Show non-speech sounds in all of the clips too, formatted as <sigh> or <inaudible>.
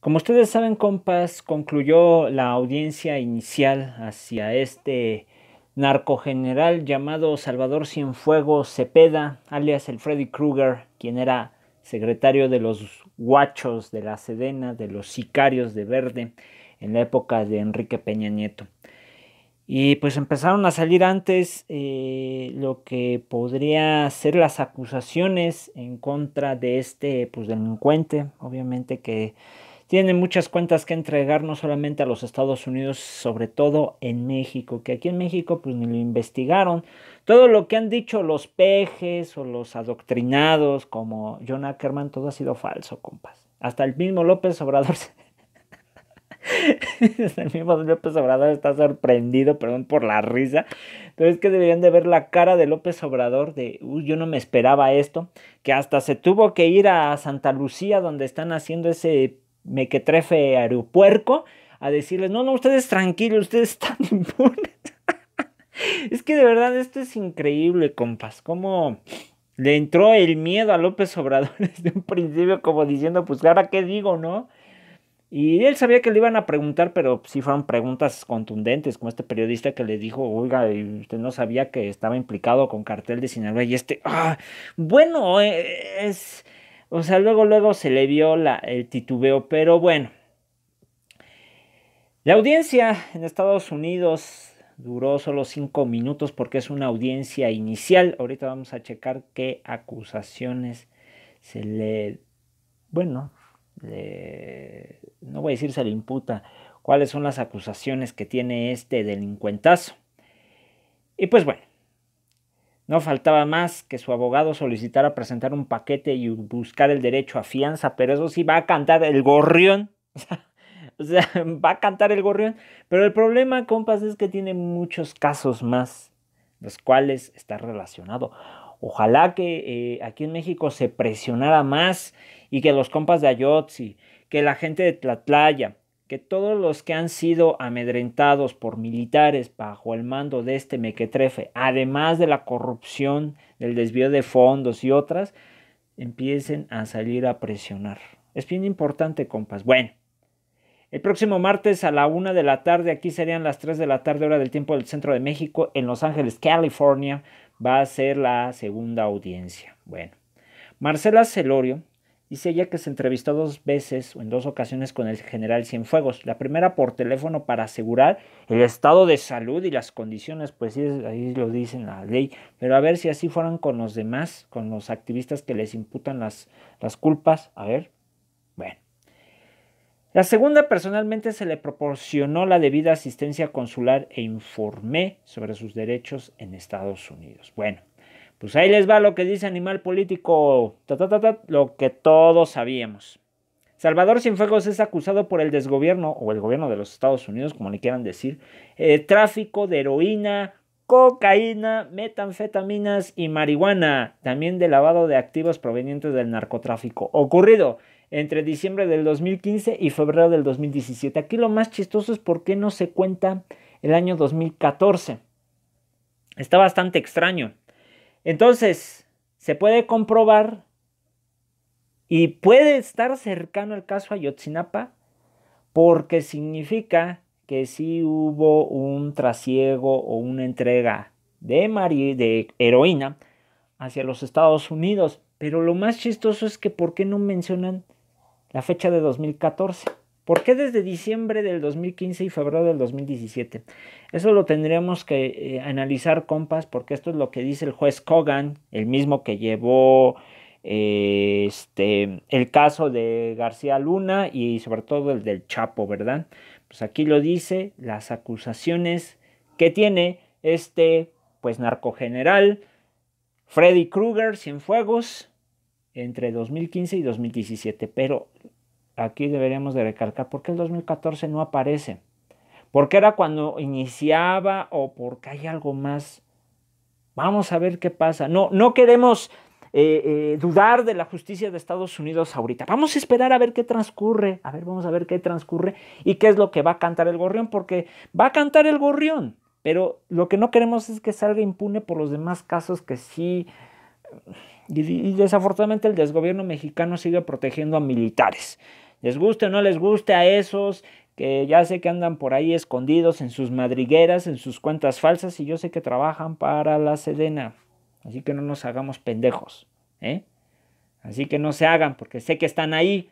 Como ustedes saben, compas, concluyó la audiencia inicial hacia este narcogeneral llamado Salvador Cienfuegos Cepeda, alias el Freddy Krueger, quien era secretario de los guachos de la Sedena, de los sicarios de Verde, en la época de Enrique Peña Nieto. Y pues empezaron a salir antes eh, lo que podría ser las acusaciones en contra de este pues, delincuente, obviamente que tiene muchas cuentas que entregar, no solamente a los Estados Unidos, sobre todo en México, que aquí en México pues ni lo investigaron. Todo lo que han dicho los pejes o los adoctrinados como John Ackerman, todo ha sido falso, compas. Hasta el mismo López Obrador. <laughs> el mismo López Obrador está sorprendido, perdón por la risa, pero es que deberían de ver la cara de López Obrador de, uy, yo no me esperaba esto, que hasta se tuvo que ir a Santa Lucía donde están haciendo ese mequetrefe aeropuerco a decirles, no, no, ustedes tranquilos, ustedes <laughs> están impunes. <laughs> es que de verdad esto es increíble, compas, como le entró el miedo a López Obrador <laughs> desde un principio como diciendo, pues ahora qué digo, ¿no? Y él sabía que le iban a preguntar, pero sí fueron preguntas contundentes, como este periodista que le dijo, oiga, usted no sabía que estaba implicado con cartel de Sinaloa y este, ah, bueno, eh, es o sea, luego, luego se le vio la, el titubeo, pero bueno. La audiencia en Estados Unidos duró solo cinco minutos porque es una audiencia inicial. Ahorita vamos a checar qué acusaciones se le... Bueno, no voy a decir se le imputa, cuáles son las acusaciones que tiene este delincuentazo. Y pues bueno, no faltaba más que su abogado solicitara presentar un paquete y buscar el derecho a fianza, pero eso sí va a cantar el gorrión. <laughs> o sea, va a cantar el gorrión. Pero el problema, compas, es que tiene muchos casos más, los cuales está relacionado. Ojalá que eh, aquí en México se presionara más y que los compas de Ayotzi, que la gente de Tlatlaya, que todos los que han sido amedrentados por militares bajo el mando de este mequetrefe, además de la corrupción, del desvío de fondos y otras, empiecen a salir a presionar. Es bien importante, compas. Bueno, el próximo martes a la una de la tarde, aquí serían las tres de la tarde, hora del tiempo del centro de México, en Los Ángeles, California, va a ser la segunda audiencia. Bueno, Marcela Celorio Dice ella que se entrevistó dos veces o en dos ocasiones con el general Cienfuegos. La primera por teléfono para asegurar el estado de salud y las condiciones, pues ahí lo dice la ley. Pero a ver si así fueron con los demás, con los activistas que les imputan las, las culpas. A ver. Bueno. La segunda personalmente se le proporcionó la debida asistencia consular e informé sobre sus derechos en Estados Unidos. Bueno. Pues ahí les va lo que dice Animal Político, lo que todos sabíamos. Salvador Cienfuegos es acusado por el desgobierno, o el gobierno de los Estados Unidos, como le quieran decir, eh, tráfico de heroína, cocaína, metanfetaminas y marihuana, también de lavado de activos provenientes del narcotráfico, ocurrido entre diciembre del 2015 y febrero del 2017. Aquí lo más chistoso es por qué no se cuenta el año 2014. Está bastante extraño. Entonces, se puede comprobar y puede estar cercano el caso Ayotzinapa porque significa que sí hubo un trasiego o una entrega de, de heroína hacia los Estados Unidos. Pero lo más chistoso es que ¿por qué no mencionan la fecha de 2014? ¿Por qué desde diciembre del 2015 y febrero del 2017? Eso lo tendríamos que eh, analizar, compas, porque esto es lo que dice el juez Kogan, el mismo que llevó eh, este, el caso de García Luna y sobre todo el del Chapo, ¿verdad? Pues aquí lo dice, las acusaciones que tiene este, pues, narcogeneral Freddy Krueger, Cienfuegos, entre 2015 y 2017. Pero aquí deberíamos de recalcar por qué el 2014 no aparece. ¿Por qué era cuando iniciaba o porque hay algo más. Vamos a ver qué pasa. No, no queremos eh, eh, dudar de la justicia de Estados Unidos ahorita. Vamos a esperar a ver qué transcurre. A ver, vamos a ver qué transcurre y qué es lo que va a cantar el gorrión. Porque va a cantar el gorrión. Pero lo que no queremos es que salga impune por los demás casos que sí y, desafortunadamente el desgobierno mexicano sigue protegiendo a militares. Les guste o no les guste a esos que ya sé que andan por ahí escondidos en sus madrigueras, en sus cuentas falsas y yo sé que trabajan para la Sedena. Así que no nos hagamos pendejos. ¿eh? Así que no se hagan porque sé que están ahí.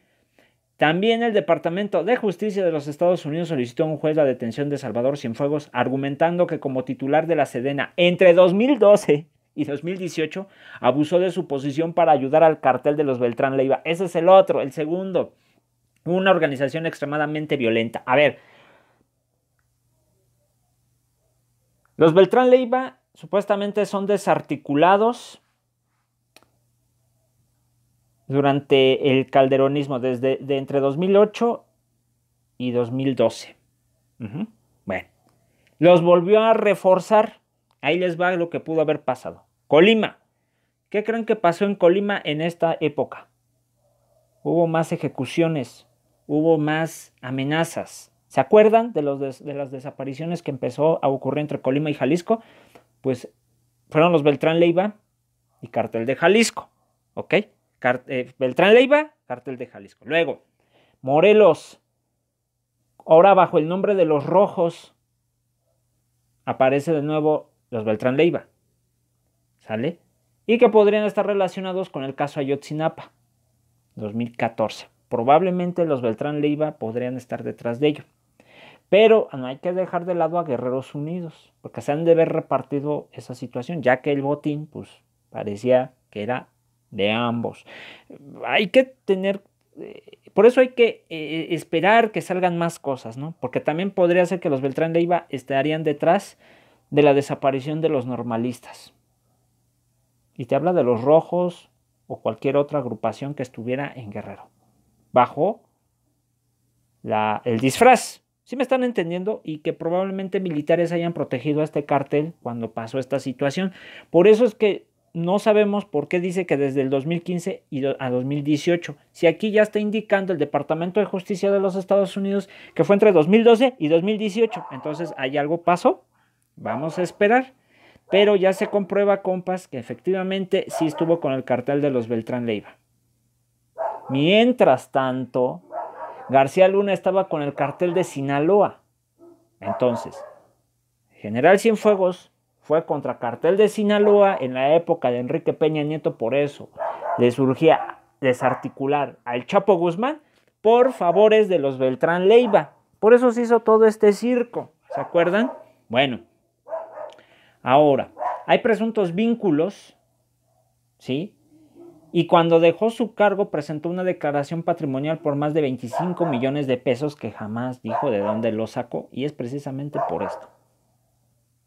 También el Departamento de Justicia de los Estados Unidos solicitó a un juez la detención de Salvador Cienfuegos, argumentando que como titular de la Sedena entre 2012 y 2018 abusó de su posición para ayudar al cartel de los Beltrán Leiva. Ese es el otro, el segundo una organización extremadamente violenta. A ver, los Beltrán Leiva supuestamente son desarticulados durante el calderonismo, desde entre 2008 y 2012. Bueno, los volvió a reforzar. Ahí les va lo que pudo haber pasado. Colima. ¿Qué creen que pasó en Colima en esta época? Hubo más ejecuciones hubo más amenazas. ¿Se acuerdan de, los de las desapariciones que empezó a ocurrir entre Colima y Jalisco? Pues fueron los Beltrán Leiva y Cartel de Jalisco. ¿Ok? Eh, Beltrán Leiva, Cartel de Jalisco. Luego, Morelos, ahora bajo el nombre de los Rojos, aparece de nuevo los Beltrán Leiva. ¿Sale? Y que podrían estar relacionados con el caso Ayotzinapa, 2014 probablemente los Beltrán Leiva podrían estar detrás de ello. Pero no hay que dejar de lado a Guerreros Unidos, porque se han de ver repartido esa situación, ya que el botín pues, parecía que era de ambos. Hay que tener, eh, por eso hay que eh, eh, esperar que salgan más cosas, ¿no? Porque también podría ser que los Beltrán Leiva estarían detrás de la desaparición de los normalistas. Y te habla de los rojos o cualquier otra agrupación que estuviera en Guerrero bajo la, el disfraz. si me están entendiendo? Y que probablemente militares hayan protegido a este cartel cuando pasó esta situación. Por eso es que no sabemos por qué dice que desde el 2015 y a 2018. Si aquí ya está indicando el Departamento de Justicia de los Estados Unidos que fue entre 2012 y 2018. Entonces, ¿hay algo pasó? Vamos a esperar. Pero ya se comprueba, compas, que efectivamente sí estuvo con el cartel de los Beltrán Leiva. Mientras tanto, García Luna estaba con el cartel de Sinaloa. Entonces, General Cienfuegos fue contra cartel de Sinaloa en la época de Enrique Peña Nieto por eso. Le surgía desarticular al Chapo Guzmán por favores de los Beltrán Leiva. Por eso se hizo todo este circo, ¿se acuerdan? Bueno, ahora, hay presuntos vínculos, ¿sí? y cuando dejó su cargo presentó una declaración patrimonial por más de 25 millones de pesos que jamás dijo de dónde lo sacó y es precisamente por esto.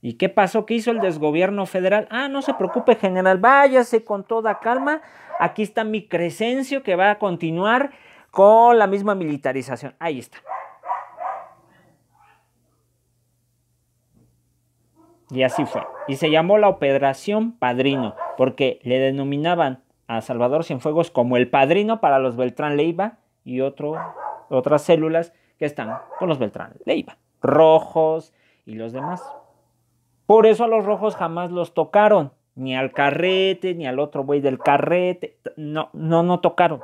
¿Y qué pasó? ¿Qué hizo el desgobierno federal? Ah, no se preocupe, general, váyase con toda calma. Aquí está mi Crescencio que va a continuar con la misma militarización. Ahí está. Y así fue. Y se llamó la Operación Padrino, porque le denominaban a Salvador Cienfuegos como el padrino para los Beltrán Leiva y otras células que están con los Beltrán Leiva, rojos y los demás. Por eso a los rojos jamás los tocaron, ni al carrete, ni al otro buey del carrete, no, no, no tocaron.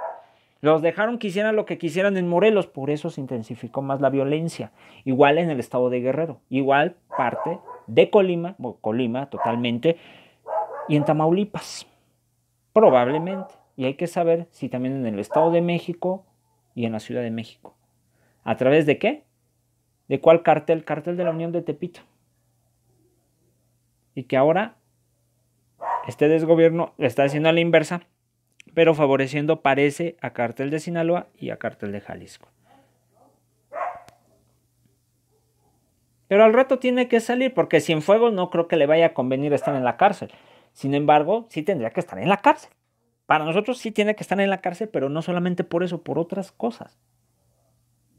Los dejaron que hicieran lo que quisieran en Morelos, por eso se intensificó más la violencia. Igual en el estado de Guerrero, igual parte de Colima, Colima totalmente, y en Tamaulipas. Probablemente. Y hay que saber si también en el Estado de México y en la Ciudad de México. ¿A través de qué? ¿De cuál cartel? Cartel de la Unión de Tepito. Y que ahora este desgobierno está haciendo a la inversa, pero favoreciendo parece a cartel de Sinaloa y a cartel de Jalisco. Pero al rato tiene que salir, porque sin fuego no creo que le vaya a convenir estar en la cárcel. Sin embargo, sí tendría que estar en la cárcel. Para nosotros sí tiene que estar en la cárcel, pero no solamente por eso, por otras cosas.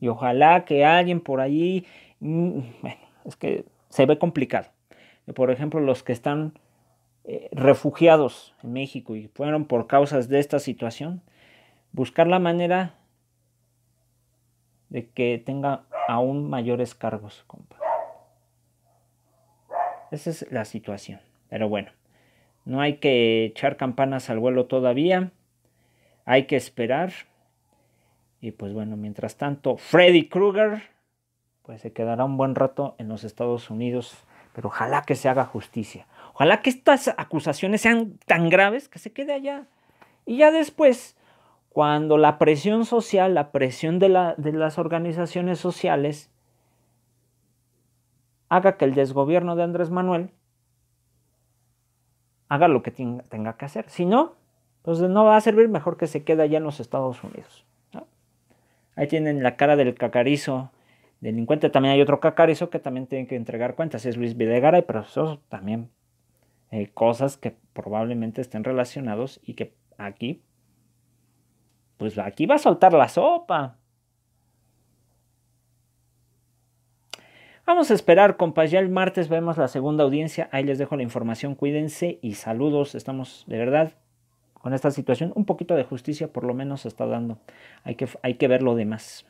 Y ojalá que alguien por allí, mm, bueno, es que se ve complicado. Por ejemplo, los que están eh, refugiados en México y fueron por causas de esta situación, buscar la manera de que tenga aún mayores cargos, compa. Esa es la situación. Pero bueno, no hay que echar campanas al vuelo todavía. Hay que esperar. Y pues bueno, mientras tanto, Freddy Krueger, pues se quedará un buen rato en los Estados Unidos. Pero ojalá que se haga justicia. Ojalá que estas acusaciones sean tan graves que se quede allá. Y ya después, cuando la presión social, la presión de, de las organizaciones sociales, haga que el desgobierno de Andrés Manuel haga lo que tenga que hacer. Si no, pues no va a servir, mejor que se quede allá en los Estados Unidos. Ahí tienen la cara del cacarizo delincuente. También hay otro cacarizo que también tiene que entregar cuentas. Es Luis Videgaray, pero eso también eh, cosas que probablemente estén relacionados y que aquí, pues aquí va a soltar la sopa. Vamos a esperar, compas. Ya el martes vemos la segunda audiencia. Ahí les dejo la información. Cuídense y saludos. Estamos de verdad con esta situación. Un poquito de justicia por lo menos se está dando. Hay que, hay que ver lo demás.